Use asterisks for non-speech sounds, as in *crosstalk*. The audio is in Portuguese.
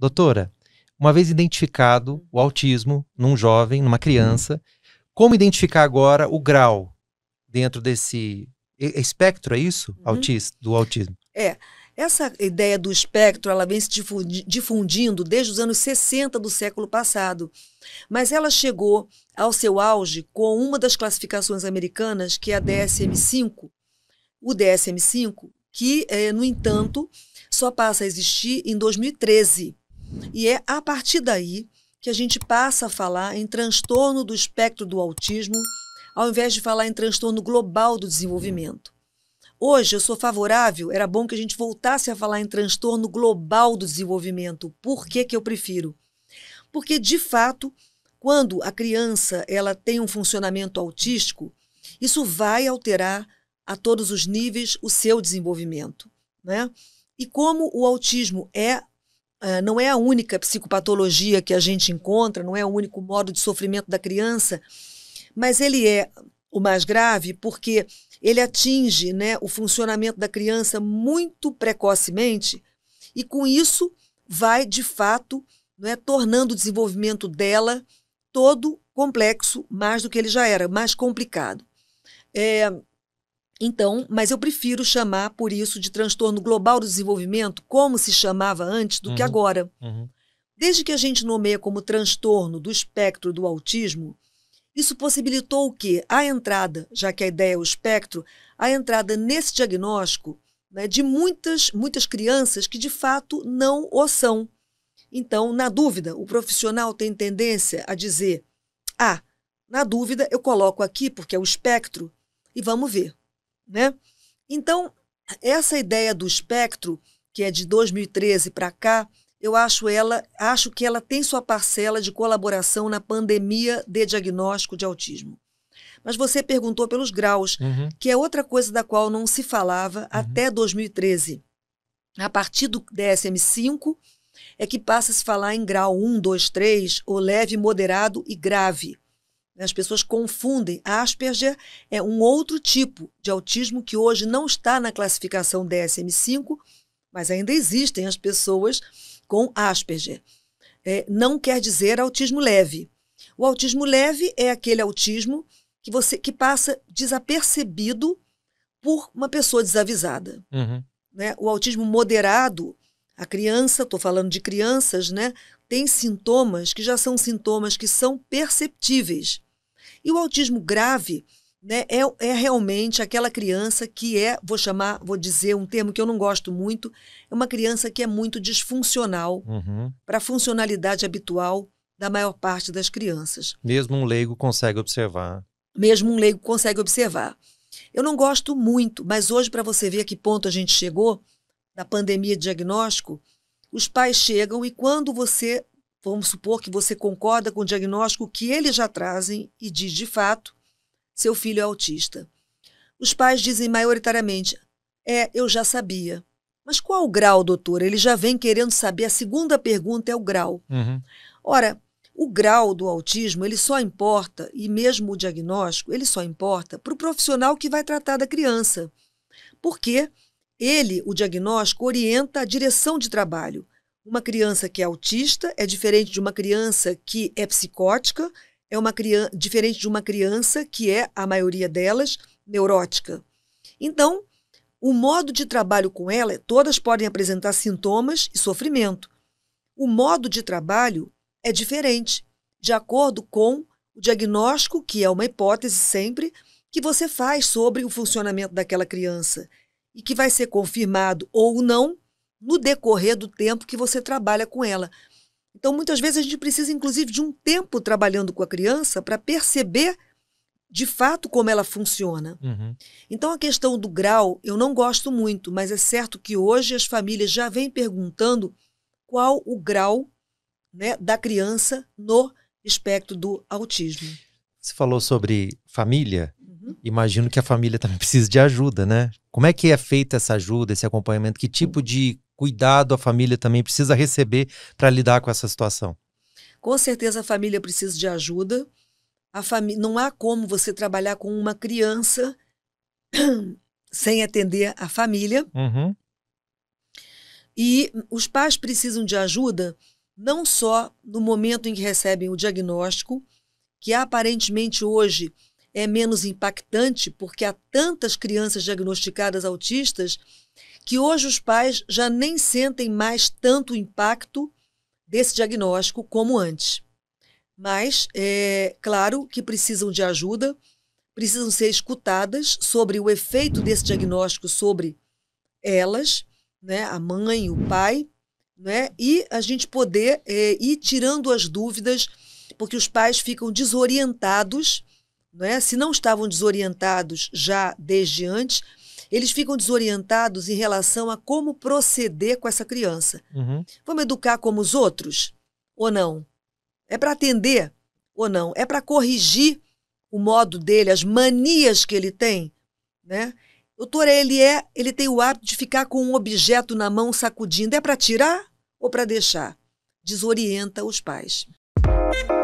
doutora, uma vez identificado o autismo num jovem, numa criança, como identificar agora o grau dentro desse espectro, é isso? Uhum. Autista, do autismo. É. Essa ideia do espectro, ela vem se difundindo desde os anos 60 do século passado. Mas ela chegou ao seu auge com uma das classificações americanas, que é a DSM-5. O DSM-5, que, eh, no entanto, só passa a existir em 2013. E é a partir daí que a gente passa a falar em transtorno do espectro do autismo, ao invés de falar em transtorno global do desenvolvimento. Hoje eu sou favorável, era bom que a gente voltasse a falar em transtorno global do desenvolvimento. Por que, que eu prefiro? Porque, de fato, quando a criança ela tem um funcionamento autístico, isso vai alterar a todos os níveis o seu desenvolvimento. Né? E como o autismo é ah, não é a única psicopatologia que a gente encontra, não é o único modo de sofrimento da criança, mas ele é o mais grave porque ele atinge né, o funcionamento da criança muito precocemente e, com isso, vai, de fato, né, tornando o desenvolvimento dela todo complexo, mais do que ele já era, mais complicado. É, então, mas eu prefiro chamar por isso de transtorno global do desenvolvimento, como se chamava antes, do uhum. que agora. Uhum. Desde que a gente nomeia como transtorno do espectro do autismo, isso possibilitou o quê? A entrada, já que a ideia é o espectro, a entrada nesse diagnóstico né, de muitas, muitas crianças que de fato não o são. Então, na dúvida, o profissional tem tendência a dizer: ah, na dúvida eu coloco aqui porque é o espectro e vamos ver. Né? Então, essa ideia do espectro, que é de 2013 para cá, eu acho ela, acho que ela tem sua parcela de colaboração na pandemia de diagnóstico de autismo. Mas você perguntou pelos graus, uhum. que é outra coisa da qual não se falava uhum. até 2013. A partir do DSM-5 é que passa a se falar em grau 1, 2, 3, ou leve, moderado e grave. Né? As pessoas confundem. Asperger é um outro tipo de autismo que hoje não está na classificação DSM-5, mas ainda existem as pessoas com Asperger. É, não quer dizer autismo leve. O autismo leve é aquele autismo que você que passa desapercebido por uma pessoa desavisada. Uhum. Né? O autismo moderado, a criança, estou falando de crianças, né, tem sintomas que já são sintomas que são perceptíveis. E o autismo grave né, é, é realmente aquela criança que é, vou chamar, vou dizer um termo que eu não gosto muito, é uma criança que é muito disfuncional uhum. para a funcionalidade habitual da maior parte das crianças. Mesmo um leigo consegue observar. Mesmo um leigo consegue observar. Eu não gosto muito, mas hoje, para você ver a que ponto a gente chegou, da pandemia de diagnóstico, os pais chegam e quando você vamos supor que você concorda com o diagnóstico que eles já trazem e diz de fato: seu filho é autista. Os pais dizem maioritariamente: é, eu já sabia. Mas qual o grau, doutor? Ele já vem querendo saber. A segunda pergunta é o grau. Uhum. Ora, o grau do autismo ele só importa, e mesmo o diagnóstico, ele só importa para o profissional que vai tratar da criança. Porque ele, o diagnóstico, orienta a direção de trabalho uma criança que é autista é diferente de uma criança que é psicótica, é uma criança diferente de uma criança que é a maioria delas neurótica. Então, o modo de trabalho com ela, é, todas podem apresentar sintomas e sofrimento. O modo de trabalho é diferente, de acordo com o diagnóstico, que é uma hipótese sempre, que você faz sobre o funcionamento daquela criança e que vai ser confirmado ou não no decorrer do tempo que você trabalha com ela. Então, muitas vezes a gente precisa, inclusive, de um tempo trabalhando com a criança para perceber de fato como ela funciona. Uhum. Então, a questão do grau eu não gosto muito, mas é certo que hoje as famílias já vêm perguntando qual o grau né, da criança no espectro do autismo. Você falou sobre família. Uhum. Imagino que a família também *laughs* precisa de ajuda, né? Como é que é feita essa ajuda, esse acompanhamento? Que tipo de cuidado a família também precisa receber para lidar com essa situação? Com certeza a família precisa de ajuda. A fami... Não há como você trabalhar com uma criança *clears throat* sem atender a família. Uhum. E os pais precisam de ajuda não só no momento em que recebem o diagnóstico, que aparentemente hoje é menos impactante, porque há tantas crianças diagnosticadas autistas que hoje os pais já nem sentem mais tanto o impacto desse diagnóstico como antes. Mas é claro que precisam de ajuda, precisam ser escutadas sobre o efeito desse diagnóstico sobre elas, né, a mãe, o pai, né, e a gente poder é, ir tirando as dúvidas, porque os pais ficam desorientados, né, se não estavam desorientados já desde antes, eles ficam desorientados em relação a como proceder com essa criança. Uhum. Vamos educar como os outros? Ou não? É para atender? Ou não? É para corrigir o modo dele, as manias que ele tem? Né? Doutora, ele é, ele tem o hábito de ficar com um objeto na mão sacudindo. É para tirar ou para deixar? Desorienta os pais. Música